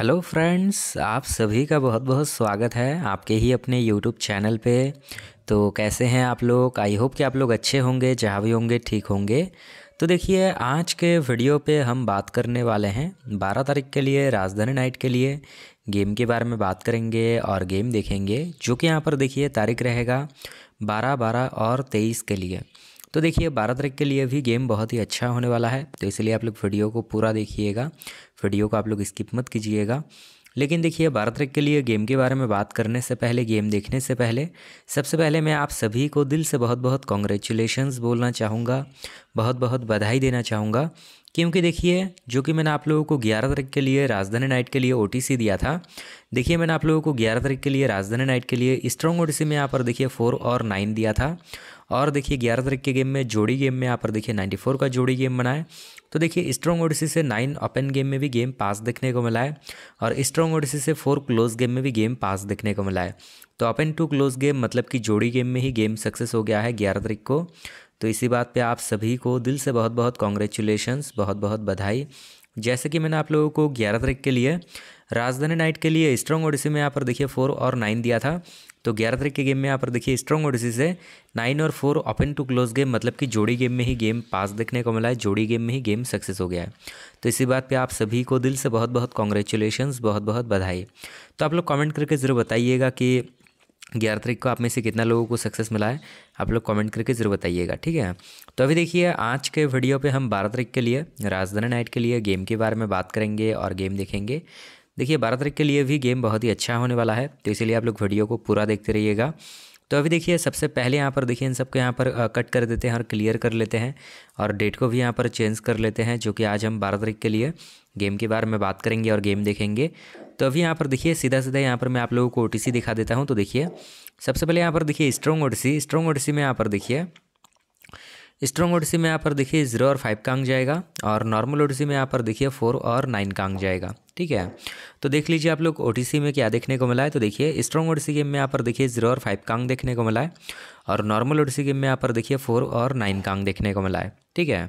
hello friends आप सभी का बहुत बहुत स्वागत है आपके ही अपने यूट्यूब चैनल पे तो कैसे हैं आप लोग आई होप कि आप लोग अच्छे होंगे जहाँ भी होंगे ठीक होंगे तो देखिए आज के वीडियो पे हम बात करने वाले हैं 12 तारीख के लिए राजधानी नाइट के लिए गेम के बारे में बात करेंगे और गेम देखेंगे जो कि यहाँ पर देखिए तारीख रहेगा बारह बारह और तेईस के लिए तो देखिए बारह तारीख के लिए भी गेम बहुत ही अच्छा होने वाला है तो इसलिए आप लोग वीडियो को पूरा देखिएगा वीडियो को आप लोग स्किप मत कीजिएगा लेकिन देखिए बारह तारीख के लिए गेम के बारे में बात करने से पहले गेम देखने से पहले सबसे पहले मैं आप सभी को दिल से बहुत बहुत कॉन्ग्रेचुलेशंस बोलना चाहूँगा बहुत बहुत बधाई देना चाहूँगा क्योंकि देखिए जो कि मैंने आप लोगों को ग्यारह तारीख के लिए राजधानी नाइट के लिए ओ दिया था देखिए मैंने आप लोगों को ग्यारह तारीख के लिए राजधानी नाइट के लिए स्ट्रॉन्ग ओ में यहाँ पर देखिए फोर और नाइन दिया था और देखिए ग्यारह तारीख के गेम में जोड़ी गेम में यहाँ पर देखिए नाइन्टी फोर का जोड़ी गेम बनाए तो देखिए स्ट्रॉन्ग ओडिसी से नाइन ओपन गेम में भी गेम पास देखने को मिला है और स्ट्रॉन्ग ओडिसी से फोर क्लोज गेम में भी गेम पास देखने को मिला है तो ओपन टू क्लोज गेम मतलब कि जोड़ी गेम में ही गेम सक्सेस हो गया है ग्यारह तारीख को तो इसी बात पे आप सभी को दिल से बहुत बहुत कॉन्ग्रेचुलेशंस बहुत बहुत बधाई जैसे कि मैंने आप लोगों को ग्यारह तारीख के लिए राजधानी नाइट के लिए स्ट्रॉन्ग ओडिसी में यहाँ पर देखिए फोर और नाइन दिया था तो ग्यारह तारीख के गेम में यहाँ पर देखिए स्ट्रॉन्ग ओडिसी से नाइन और four open to close game मतलब कि जोड़ी गेम में ही गेम पास देखने को मिला है जोड़ी गेम में ही गेम सक्सेस हो गया है तो इसी बात पे आप सभी को दिल से बहुत बहुत कॉन्ग्रेचुलेशन बहुत बहुत बधाई तो आप लोग कमेंट करके ज़रूर बताइएगा कि ग्यारह तारीख को आप में से कितना लोगों को सक्सेस मिला है आप लोग कमेंट करके ज़रूर बताइएगा ठीक है तो अभी देखिए आज के वीडियो पे हम बारह तारीख के लिए राजधानी नाइट के लिए गेम के बारे में बात करेंगे और गेम देखेंगे देखिए बारह तारीख के लिए भी गेम बहुत ही अच्छा होने वाला है तो इसीलिए आप लोग वीडियो को पूरा देखते रहिएगा तो अभी देखिए सबसे पहले यहाँ पर देखिए इन सबको यहाँ पर कट कर देते हैं और क्लियर कर लेते हैं और डेट को भी यहाँ पर चेंज कर लेते हैं जो कि आज हम बारह तारीख के लिए गेम के बारे में बात करेंगे और गेम देखेंगे तो अभी यहाँ पर देखिए सीधा सीधा यहाँ पर मैं आप लोगों को ओ दिखा देता हूँ तो देखिए सबसे पहले यहाँ पर देखिए strong O T strong O में यहाँ पर देखिए स्ट्रॉन्ग ओडिसी में यहाँ पर देखिए जीरो और फाइव का अंक जाएगा और नॉर्मल ओडिसी में यहाँ पर देखिए फोर और नाइन का अंक जाएगा ठीक है तो देख लीजिए आप लोग ओ में क्या देखने को मिला है तो देखिए स्ट्रॉन्ग ओडिसी गेम में यहाँ पर देखिए जीरो और फाइव का अंक देखने को मिला है और नॉर्मल ओडिसी गेम में यहाँ पर देखिए फोर और नाइन का अंक देखने को मिला है ठीक है